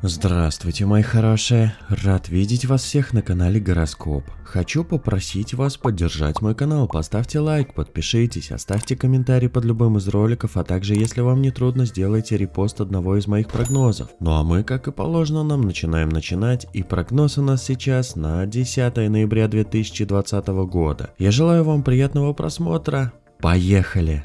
Здравствуйте, мои хорошие! Рад видеть вас всех на канале Гороскоп. Хочу попросить вас поддержать мой канал. Поставьте лайк, подпишитесь, оставьте комментарий под любым из роликов, а также, если вам не трудно, сделайте репост одного из моих прогнозов. Ну а мы, как и положено, нам начинаем начинать, и прогноз у нас сейчас на 10 ноября 2020 года. Я желаю вам приятного просмотра. Поехали!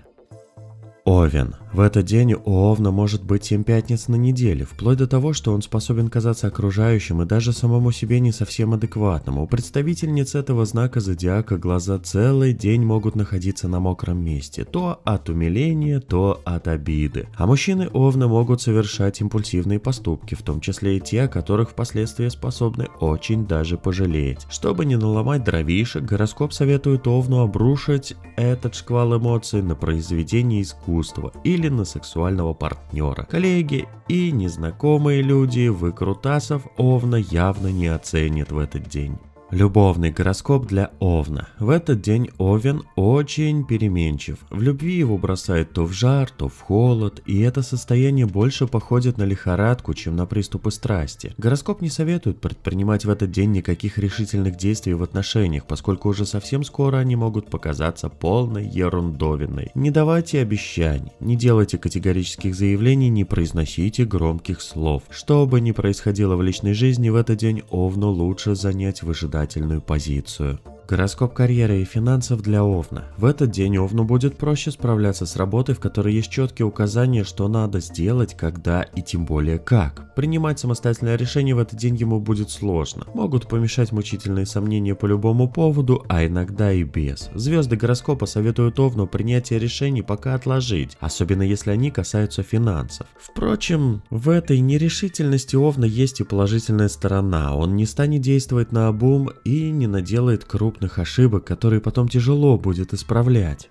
Овен. В этот день у Овна может быть 7 пятниц на неделе, вплоть до того, что он способен казаться окружающим и даже самому себе не совсем адекватным. У представительниц этого знака зодиака глаза целый день могут находиться на мокром месте, то от умиления, то от обиды. А мужчины Овна могут совершать импульсивные поступки, в том числе и те, о которых впоследствии способны очень даже пожалеть. Чтобы не наломать дровишек, гороскоп советует Овну обрушить этот шквал эмоций на произведение искусства или или на сексуального партнера. Коллеги и незнакомые люди выкрутасов Овна явно не оценят в этот день. Любовный гороскоп для Овна. В этот день Овен очень переменчив. В любви его бросает то в жар, то в холод, и это состояние больше походит на лихорадку, чем на приступы страсти. Гороскоп не советует предпринимать в этот день никаких решительных действий в отношениях, поскольку уже совсем скоро они могут показаться полной ерундовиной. Не давайте обещаний, не делайте категорических заявлений, не произносите громких слов. Что бы ни происходило в личной жизни, в этот день Овну лучше занять выжидание отрицательную позицию. Гороскоп карьеры и финансов для Овна. В этот день Овну будет проще справляться с работой, в которой есть четкие указания, что надо сделать, когда и тем более как. Принимать самостоятельное решение в этот день ему будет сложно. Могут помешать мучительные сомнения по любому поводу, а иногда и без. Звезды гороскопа советуют Овну принятие решений пока отложить, особенно если они касаются финансов. Впрочем, в этой нерешительности Овна есть и положительная сторона. Он не станет действовать на обум и не наделает круг крупных ошибок, которые потом тяжело будет исправлять.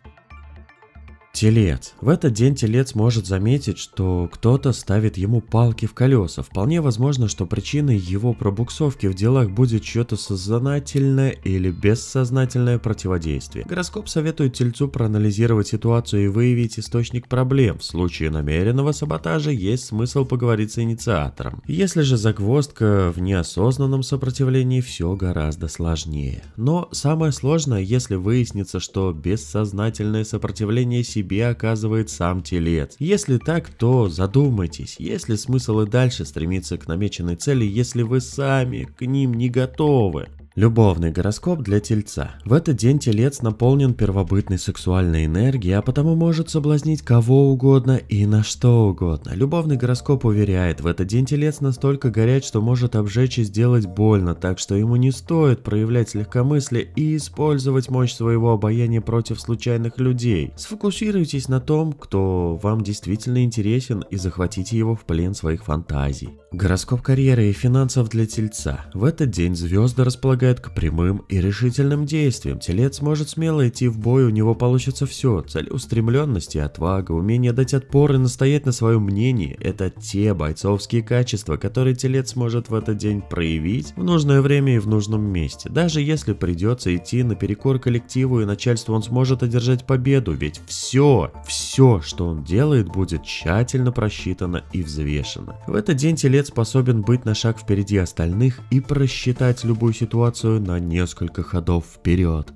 Телец. В этот день телец может заметить, что кто-то ставит ему палки в колеса. Вполне возможно, что причиной его пробуксовки в делах будет чье-то сознательное или бессознательное противодействие. Гороскоп советует тельцу проанализировать ситуацию и выявить источник проблем. В случае намеренного саботажа есть смысл поговорить с инициатором. Если же загвоздка в неосознанном сопротивлении, все гораздо сложнее. Но самое сложное, если выяснится, что бессознательное сопротивление себе тебе оказывает сам телец. Если так, то задумайтесь, есть ли смысл и дальше стремиться к намеченной цели, если вы сами к ним не готовы. Любовный гороскоп для тельца. В этот день телец наполнен первобытной сексуальной энергией, а потому может соблазнить кого угодно и на что угодно. Любовный гороскоп уверяет, в этот день телец настолько горяч, что может обжечь и сделать больно, так что ему не стоит проявлять легкомыслие и использовать мощь своего обаяния против случайных людей. Сфокусируйтесь на том, кто вам действительно интересен и захватите его в плен своих фантазий. Гороскоп карьеры и финансов для тельца. В этот день звезды располагаются располагает к прямым и решительным действиям. Телец может смело идти в бой, у него получится все. Целеустремленность и отвага, умение дать отпор и настоять на своем мнении – это те бойцовские качества, которые телец может в этот день проявить в нужное время и в нужном месте. Даже если придется идти наперекор коллективу и начальству, он сможет одержать победу, ведь все, все, что он делает, будет тщательно просчитано и взвешено. В этот день телец способен быть на шаг впереди остальных и просчитать любую ситуацию ситуацию на несколько ходов вперед.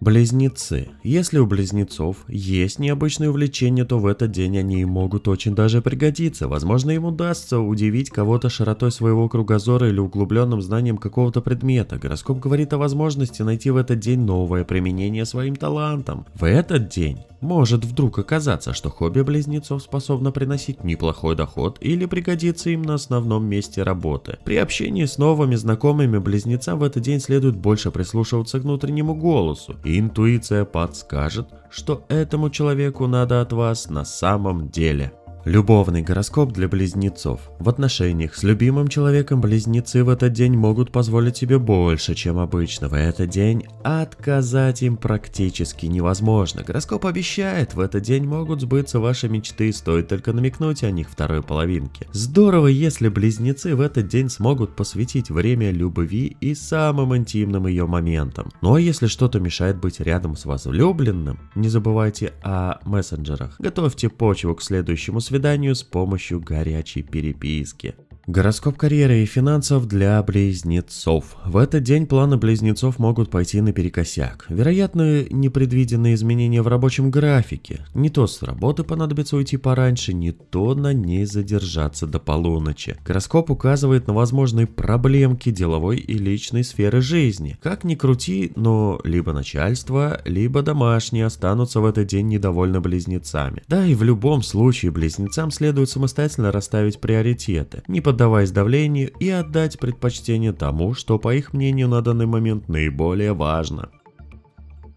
Близнецы. Если у близнецов есть необычные увлечения, то в этот день они им могут очень даже пригодиться. Возможно, им удастся удивить кого-то широтой своего кругозора или углубленным знанием какого-то предмета. Гороскоп говорит о возможности найти в этот день новое применение своим талантам. В этот день может вдруг оказаться, что хобби близнецов способно приносить неплохой доход или пригодится им на основном месте работы. При общении с новыми знакомыми близнецам в этот день следует больше прислушиваться к внутреннему голосу. Интуиция подскажет, что этому человеку надо от вас на самом деле. Любовный гороскоп для близнецов. В отношениях с любимым человеком близнецы в этот день могут позволить себе больше, чем обычно. В этот день отказать им практически невозможно. Гороскоп обещает, в этот день могут сбыться ваши мечты, стоит только намекнуть о них второй половинке. Здорово, если близнецы в этот день смогут посвятить время любви и самым интимным ее моментам. Ну а если что-то мешает быть рядом с вас влюбленным, не забывайте о мессенджерах. Готовьте почву к следующему свиданию свиданию с помощью горячей переписки. Гороскоп карьеры и финансов для близнецов. В этот день планы близнецов могут пойти наперекосяк. Вероятны непредвиденные изменения в рабочем графике. Не то с работы понадобится уйти пораньше, не то на ней задержаться до полуночи. Гороскоп указывает на возможные проблемки деловой и личной сферы жизни. Как ни крути, но либо начальство, либо домашние останутся в этот день недовольны близнецами. Да и в любом случае близнецам следует самостоятельно расставить приоритеты. Не под поддаваясь давлению и отдать предпочтение тому, что по их мнению на данный момент наиболее важно.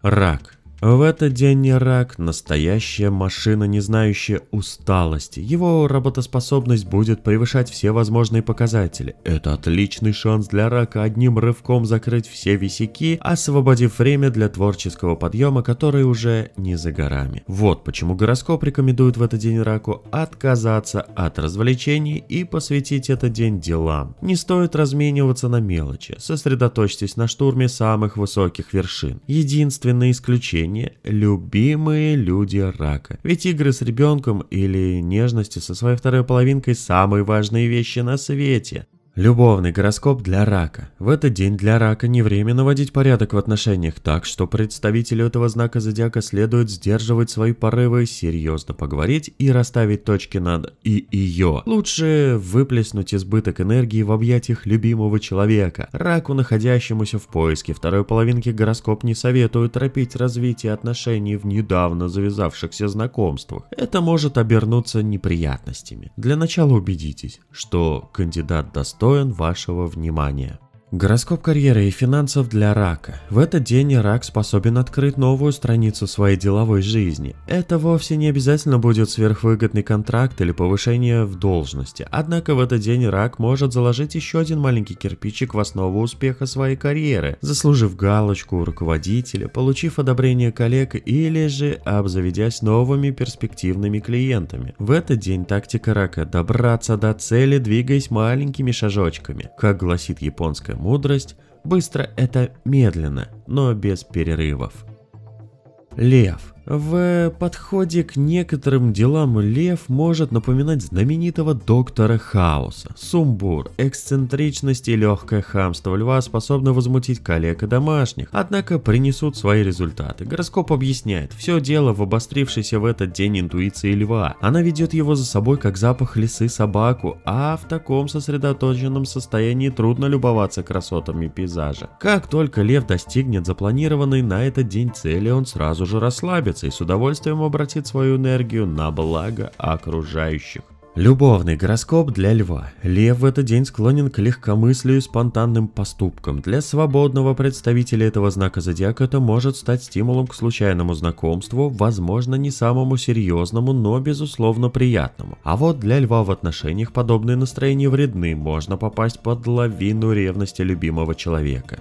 Рак – в этот день Рак – настоящая машина, не знающая усталости. Его работоспособность будет превышать все возможные показатели. Это отличный шанс для Рака одним рывком закрыть все висяки, освободив время для творческого подъема, который уже не за горами. Вот почему гороскоп рекомендует в этот день Раку отказаться от развлечений и посвятить этот день делам. Не стоит размениваться на мелочи, сосредоточьтесь на штурме самых высоких вершин. Единственное исключение впечатление «любимые люди рака». Ведь игры с ребенком или нежности со своей второй половинкой – самые важные вещи на свете. Любовный гороскоп для рака. В этот день для рака не время наводить порядок в отношениях, так что представителю этого знака зодиака следует сдерживать свои порывы, серьезно поговорить и расставить точки над «и» и и Лучше выплеснуть избыток энергии в объятиях любимого человека. Раку, находящемуся в поиске второй половинки гороскоп не советует торопить развитие отношений в недавно завязавшихся знакомствах. Это может обернуться неприятностями. Для начала убедитесь, что кандидат достойный достоин вашего внимания. Гороскоп карьеры и финансов для рака. В этот день рак способен открыть новую страницу своей деловой жизни. Это вовсе не обязательно будет сверхвыгодный контракт или повышение в должности. Однако в этот день рак может заложить еще один маленький кирпичик в основу успеха своей карьеры, заслужив галочку у руководителя, получив одобрение коллег или же обзаведясь новыми перспективными клиентами. В этот день тактика рака – добраться до цели, двигаясь маленькими шажочками. Как гласит японская мудрость быстро – это медленно, но без перерывов. Лев – в подходе к некоторым делам Лев может напоминать знаменитого доктора Хаоса. Сумбур, эксцентричность и легкое хамство Льва способны возмутить коллег и домашних, однако принесут свои результаты. Гороскоп объясняет, все дело в обострившейся в этот день интуиции Льва. Она ведет его за собой как запах лисы собаку, а в таком сосредоточенном состоянии трудно любоваться красотами пейзажа. Как только Лев достигнет запланированной на этот день цели, он сразу же расслабится и с удовольствием обратит свою энергию на благо окружающих. Любовный гороскоп для льва. Лев в этот день склонен к легкомыслию и спонтанным поступкам. Для свободного представителя этого знака зодиака это может стать стимулом к случайному знакомству, возможно, не самому серьезному, но безусловно приятному. А вот для льва в отношениях подобные настроения вредны, можно попасть под лавину ревности любимого человека.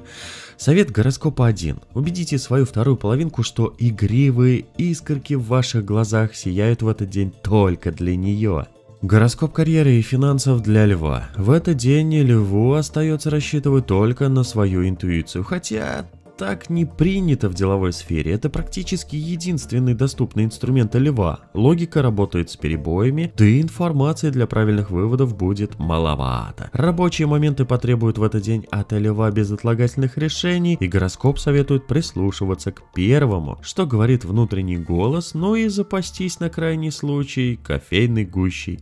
Совет гороскопа 1. Убедите свою вторую половинку, что игривые искорки в ваших глазах сияют в этот день только для нее. Гороскоп карьеры и финансов для Льва. В этот день Льву остается рассчитывать только на свою интуицию, хотя так не принято в деловой сфере. Это практически единственный доступный инструмент Льва. Логика работает с перебоями, да и информации для правильных выводов будет маловато. Рабочие моменты потребуют в этот день от Льва безотлагательных решений, и гороскоп советует прислушиваться к первому, что говорит внутренний голос, ну и запастись на крайний случай кофейной гущей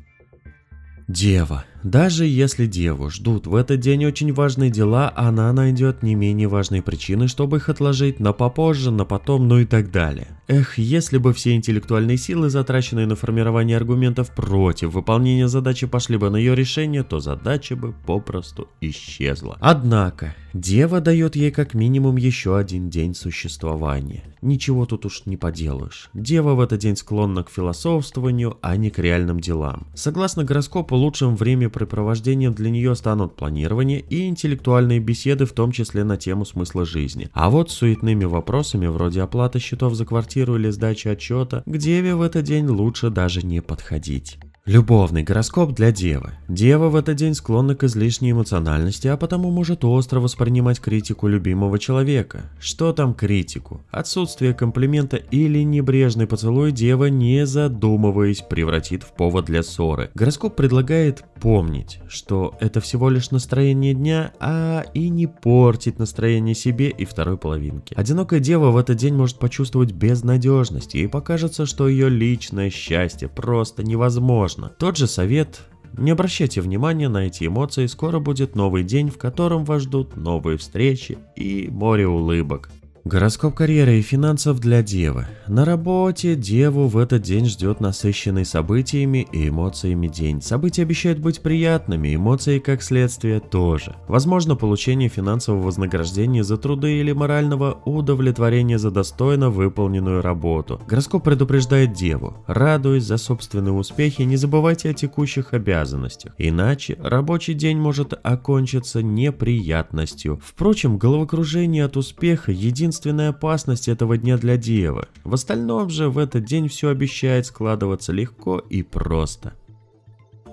Дева, даже если деву ждут в этот день очень важные дела, она найдет не менее важные причины, чтобы их отложить на попозже, на потом, ну и так далее. Эх, если бы все интеллектуальные силы, затраченные на формирование аргументов против выполнения задачи, пошли бы на ее решение, то задача бы попросту исчезла. Однако, дева дает ей как минимум еще один день существования. Ничего тут уж не поделаешь. Дева в этот день склонна к философствованию, а не к реальным делам. Согласно гороскопу, лучшим время времяпрепровождением для нее станут планирование и интеллектуальные беседы, в том числе на тему смысла жизни. А вот суетными вопросами вроде оплаты счетов за квартиру или сдачи отчета, к Деве в этот день лучше даже не подходить. Любовный гороскоп для Девы. Дева в этот день склонна к излишней эмоциональности, а потому может остро воспринимать критику любимого человека. Что там критику? Отсутствие комплимента или небрежный поцелуй Дева, не задумываясь, превратит в повод для ссоры. Гороскоп предлагает помнить, что это всего лишь настроение дня, а и не портить настроение себе и второй половинке. Одинокая дева в этот день может почувствовать безнадежность, и покажется, что ее личное счастье просто невозможно сложно. Тот же совет не обращайте внимания на эти эмоции, скоро будет новый день, в котором вас ждут новые встречи и море улыбок. Гороскоп карьеры и финансов для Девы. На работе Деву в этот день ждет насыщенный событиями и эмоциями день. События обещают быть приятными, эмоции как следствие тоже. Возможно получение финансового вознаграждения за труды или морального удовлетворения за достойно выполненную работу. Гороскоп предупреждает Деву. Радуясь за собственные успехи, не забывайте о текущих обязанностях. Иначе рабочий день может окончиться неприятностью. Впрочем, головокружение от успеха единственное единственная опасность этого дня для Девы. В остальном же в этот день все обещает складываться легко и просто.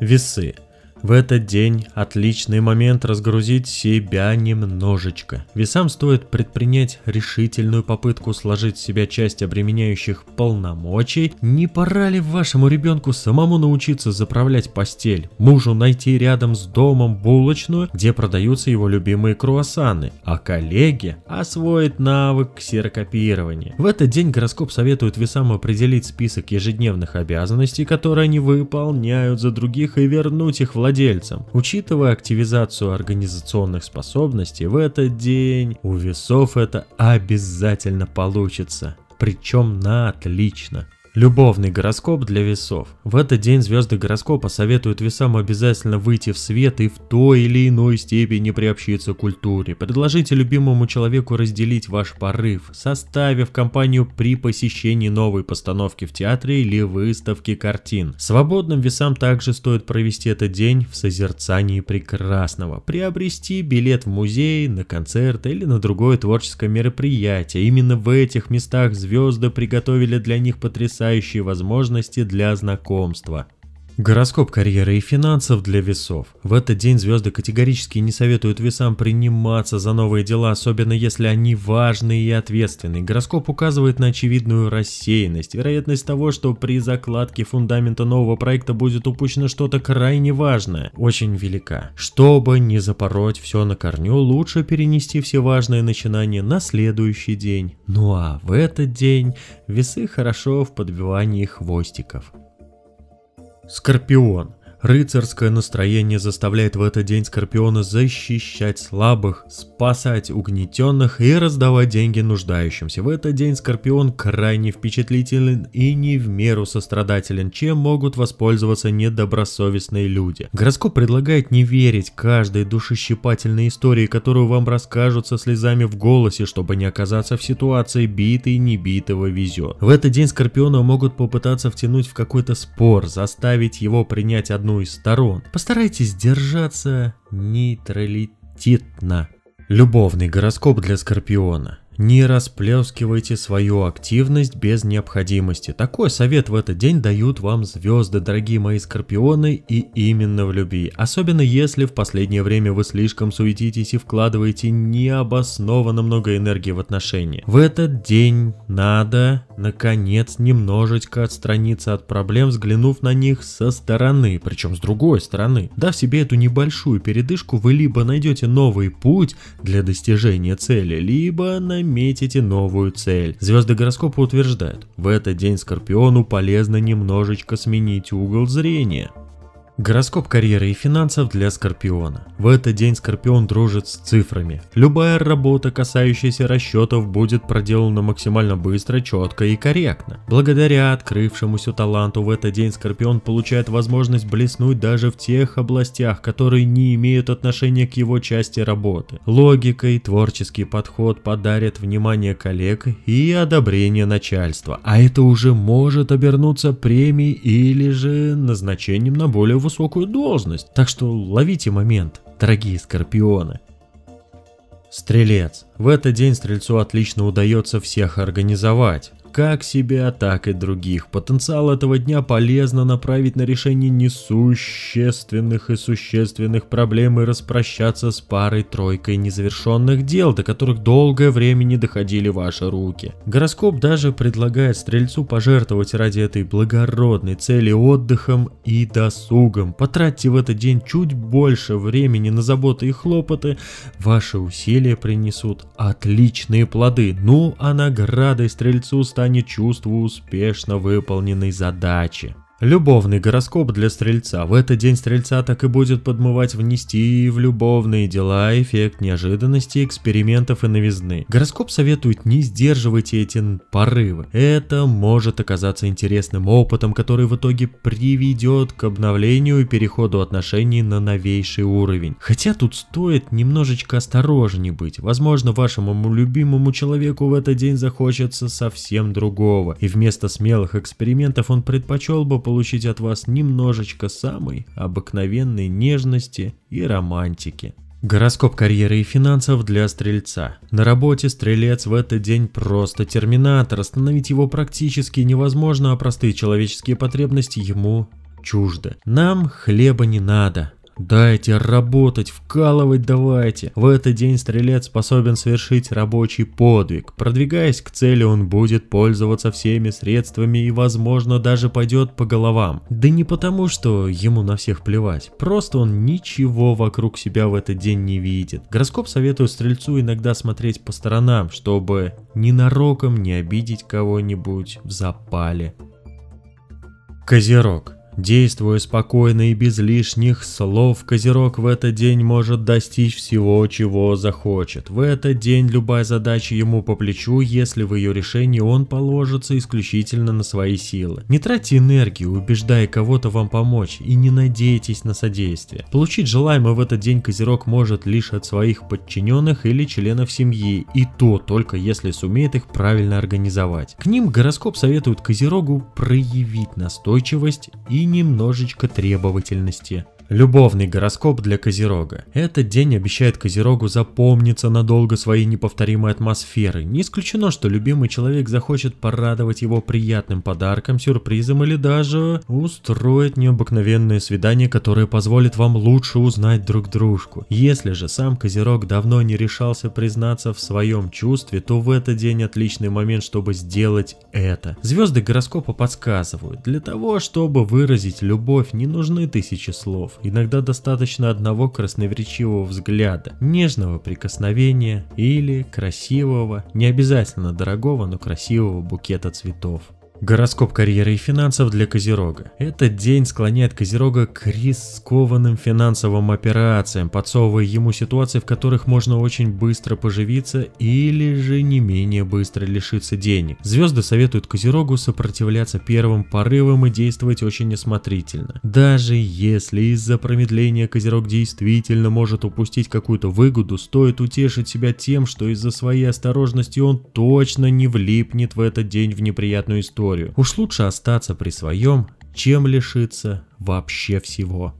Весы. В этот день отличный момент разгрузить себя немножечко. Весам стоит предпринять решительную попытку сложить в себя часть обременяющих полномочий. Не пора ли вашему ребенку самому научиться заправлять постель? Мужу найти рядом с домом булочную, где продаются его любимые круассаны, а коллеге освоить навык ксерокопирования. В этот день гороскоп советует весам определить список ежедневных обязанностей, которые они выполняют за других и вернуть их владельцам владельцам. Учитывая активизацию организационных способностей, в этот день у весов это обязательно получится. Причем на отлично. Любовный гороскоп для весов. В этот день звезды гороскопа советуют весам обязательно выйти в свет и в той или иной степени приобщиться к культуре. Предложите любимому человеку разделить ваш порыв, составив компанию при посещении новой постановки в театре или выставки картин. Свободным весам также стоит провести этот день в созерцании прекрасного, приобрести билет в музей, на концерт или на другое творческое мероприятие. Именно в этих местах звезды приготовили для них потрясающие потрясающие возможности для знакомства – Гороскоп карьеры и финансов для весов. В этот день звезды категорически не советуют весам приниматься за новые дела, особенно если они важные и ответственные. Гороскоп указывает на очевидную рассеянность, вероятность того, что при закладке фундамента нового проекта будет упущено что-то крайне важное, очень велика. Чтобы не запороть все на корню, лучше перенести все важные начинания на следующий день. Ну а в этот день весы хорошо в подбивании хвостиков. Скорпион. Рыцарское настроение заставляет в этот день Скорпиона защищать слабых, спасать угнетенных и раздавать деньги нуждающимся. В этот день Скорпион крайне впечатлителен и не в меру сострадателен, чем могут воспользоваться недобросовестные люди. Гороскоп предлагает не верить каждой душещипательной истории, которую вам расскажут со слезами в голосе, чтобы не оказаться в ситуации битый не битого везет. В этот день Скорпиона могут попытаться втянуть в какой-то спор, заставить его принять одну одну из сторон. Постарайтесь держаться нейтралитетно. Любовный гороскоп для Скорпиона. Не расплескивайте свою активность без необходимости. Такой совет в этот день дают вам звезды, дорогие мои скорпионы, и именно в любви. Особенно если в последнее время вы слишком суетитесь и вкладываете необоснованно много энергии в отношения. В этот день надо, наконец, немножечко отстраниться от проблем, взглянув на них со стороны, причем с другой стороны. Дав себе эту небольшую передышку, вы либо найдете новый путь для достижения цели, либо на наметите новую цель. Звезды гороскопа утверждают, в этот день Скорпиону полезно немножечко сменить угол зрения. Гороскоп карьеры и финансов для Скорпиона. В этот день Скорпион дружит с цифрами. Любая работа, касающаяся расчетов, будет проделана максимально быстро, четко и корректно. Благодаря открывшемуся таланту в этот день Скорпион получает возможность блеснуть даже в тех областях, которые не имеют отношения к его части работы. Логика и творческий подход подарят внимание коллег и одобрение начальства, а это уже может обернуться премией или же назначением на более высокую должность, так что ловите момент, дорогие скорпионы. Стрелец. В этот день Стрельцу отлично удается всех организовать как себя, так и других. Потенциал этого дня полезно направить на решение несущественных и существенных проблем и распрощаться с парой-тройкой незавершенных дел, до которых долгое время не доходили ваши руки. Гороскоп даже предлагает стрельцу пожертвовать ради этой благородной цели отдыхом и досугом. Потратьте в этот день чуть больше времени на заботы и хлопоты, ваши усилия принесут отличные плоды. Ну а наградой стрельцу станет оправдание чувства успешно выполненной задачи. Любовный гороскоп для Стрельца. В этот день Стрельца так и будет подмывать внести в любовные дела эффект неожиданности, экспериментов и новизны. Гороскоп советует не сдерживайте эти порывы. Это может оказаться интересным опытом, который в итоге приведет к обновлению и переходу отношений на новейший уровень. Хотя тут стоит немножечко осторожнее быть. Возможно, вашему любимому человеку в этот день захочется совсем другого. И вместо смелых экспериментов он предпочел бы получить получить от вас немножечко самой обыкновенной нежности и романтики. Гороскоп карьеры и финансов для стрельца. На работе стрелец в этот день просто терминатор, остановить его практически невозможно, а простые человеческие потребности ему чужды. Нам хлеба не надо, Дайте работать, вкалывать давайте. В этот день стрелец способен совершить рабочий подвиг. Продвигаясь к цели, он будет пользоваться всеми средствами и, возможно, даже пойдет по головам. Да не потому, что ему на всех плевать. Просто он ничего вокруг себя в этот день не видит. Гороскоп советует стрельцу иногда смотреть по сторонам, чтобы ненароком не обидеть кого-нибудь в запале. Козерог. Действуя спокойно и без лишних слов, Козерог в этот день может достичь всего, чего захочет. В этот день любая задача ему по плечу, если в ее решении он положится исключительно на свои силы. Не тратьте энергию, убеждая кого-то вам помочь, и не надейтесь на содействие. Получить желаемое в этот день Козерог может лишь от своих подчиненных или членов семьи, и то только если сумеет их правильно организовать. К ним гороскоп советует Козерогу проявить настойчивость и немножечко требовательности. Любовный гороскоп для Козерога. Этот день обещает Козерогу запомниться надолго своей неповторимой атмосферы. Не исключено, что любимый человек захочет порадовать его приятным подарком, сюрпризом или даже устроить необыкновенное свидание, которое позволит вам лучше узнать друг дружку. Если же сам Козерог давно не решался признаться в своем чувстве, то в этот день отличный момент, чтобы сделать это. Звезды гороскопа подсказывают, для того, чтобы выразить любовь, не нужны тысячи слов иногда достаточно одного красноречивого взгляда, нежного прикосновения или красивого, не обязательно дорогого, но красивого букета цветов. Гороскоп карьеры и финансов для Козерога. Этот день склоняет Козерога к рискованным финансовым операциям, подсовывая ему ситуации, в которых можно очень быстро поживиться или же не менее быстро лишиться денег. Звезды советуют Козерогу сопротивляться первым порывам и действовать очень осмотрительно. Даже если из-за промедления Козерог действительно может упустить какую-то выгоду, стоит утешить себя тем, что из-за своей осторожности он точно не влипнет в этот день в неприятную историю историю. Уж лучше остаться при своем, чем лишиться вообще всего.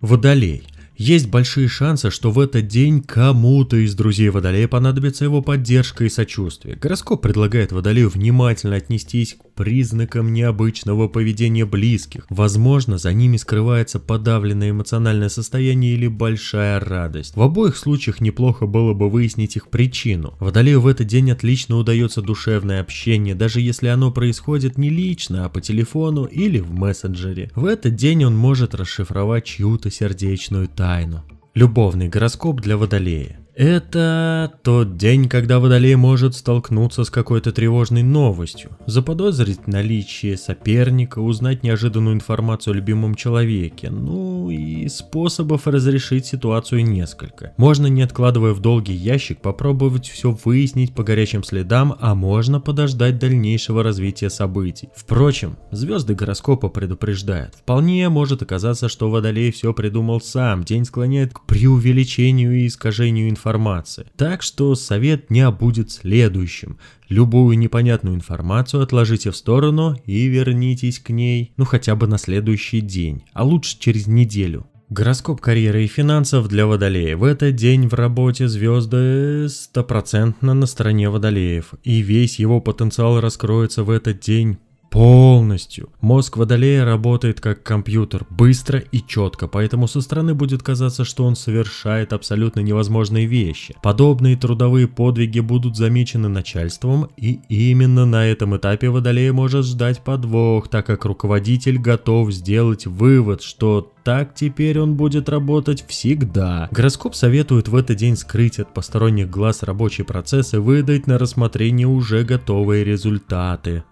Водолей. Есть большие шансы, что в этот день кому-то из друзей Водолея понадобится его поддержка и сочувствие. Гороскоп предлагает Водолею внимательно отнестись к признакам необычного поведения близких. Возможно, за ними скрывается подавленное эмоциональное состояние или большая радость. В обоих случаях неплохо было бы выяснить их причину. Водолею в этот день отлично удается душевное общение, даже если оно происходит не лично, а по телефону или в мессенджере. В этот день он может расшифровать чью-то сердечную тайну тайну. Любовный гороскоп для Водолея. Это тот день, когда водолей может столкнуться с какой-то тревожной новостью, заподозрить наличие соперника, узнать неожиданную информацию о любимом человеке, ну и способов разрешить ситуацию несколько. Можно не откладывая в долгий ящик попробовать все выяснить по горячим следам, а можно подождать дальнейшего развития событий. Впрочем, звезды гороскопа предупреждают, вполне может оказаться, что водолей все придумал сам, день склоняет к преувеличению и искажению информации информации. Так что совет дня будет следующим. Любую непонятную информацию отложите в сторону и вернитесь к ней, ну хотя бы на следующий день, а лучше через неделю. Гороскоп карьеры и финансов для водолеев. В этот день в работе звезды стопроцентно на стороне водолеев, и весь его потенциал раскроется в этот день Полностью. Мозг водолея работает как компьютер, быстро и четко, поэтому со стороны будет казаться, что он совершает абсолютно невозможные вещи. Подобные трудовые подвиги будут замечены начальством, и именно на этом этапе водолея может ждать подвох, так как руководитель готов сделать вывод, что так теперь он будет работать всегда. Гороскоп советует в этот день скрыть от посторонних глаз рабочий процесс и выдать на рассмотрение уже готовые результаты.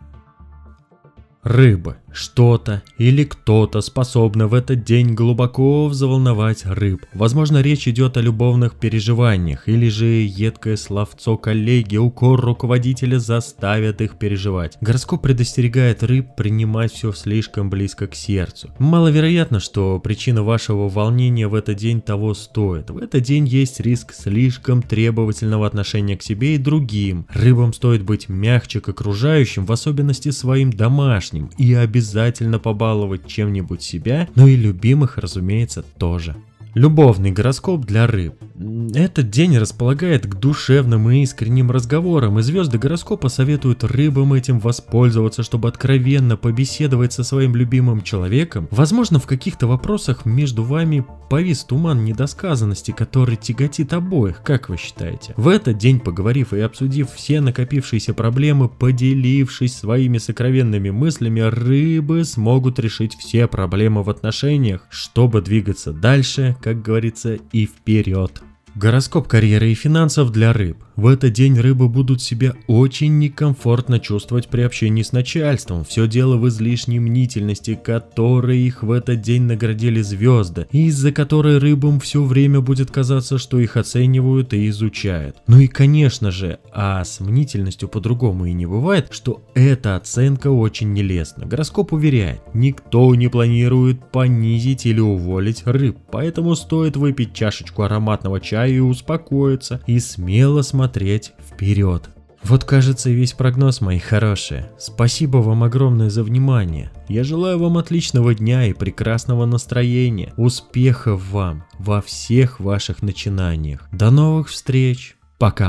Рыбы. Что-то или кто-то способно в этот день глубоко взволновать рыб. Возможно, речь идет о любовных переживаниях, или же едкое словцо коллеги, укор руководителя заставят их переживать. Гороскоп предостерегает рыб принимать все слишком близко к сердцу. Маловероятно, что причина вашего волнения в этот день того стоит. В этот день есть риск слишком требовательного отношения к себе и другим. Рыбам стоит быть мягче к окружающим, в особенности своим домашним лишним и обязательно побаловать чем-нибудь себя, но и любимых, разумеется, тоже. Любовный гороскоп для рыб. Этот день располагает к душевным и искренним разговорам, и звезды гороскопа советуют рыбам этим воспользоваться, чтобы откровенно побеседовать со своим любимым человеком. Возможно, в каких-то вопросах между вами повис туман недосказанности, который тяготит обоих, как вы считаете? В этот день, поговорив и обсудив все накопившиеся проблемы, поделившись своими сокровенными мыслями, рыбы смогут решить все проблемы в отношениях. Чтобы двигаться дальше, как говорится, и вперед. Гороскоп карьеры и финансов для рыб. В этот день рыбы будут себя очень некомфортно чувствовать при общении с начальством. Все дело в излишней мнительности, которой их в этот день наградили звезды, и из-за которой рыбам все время будет казаться, что их оценивают и изучают. Ну и конечно же, а с мнительностью по-другому и не бывает, что эта оценка очень нелестна. Гороскоп уверяет, никто не планирует понизить или уволить рыб, поэтому стоит выпить чашечку ароматного чая себя и успокоиться, и смело смотреть вперед. Вот кажется весь прогноз, мои хорошие. Спасибо вам огромное за внимание. Я желаю вам отличного дня и прекрасного настроения. Успехов вам во всех ваших начинаниях. До новых встреч. Пока.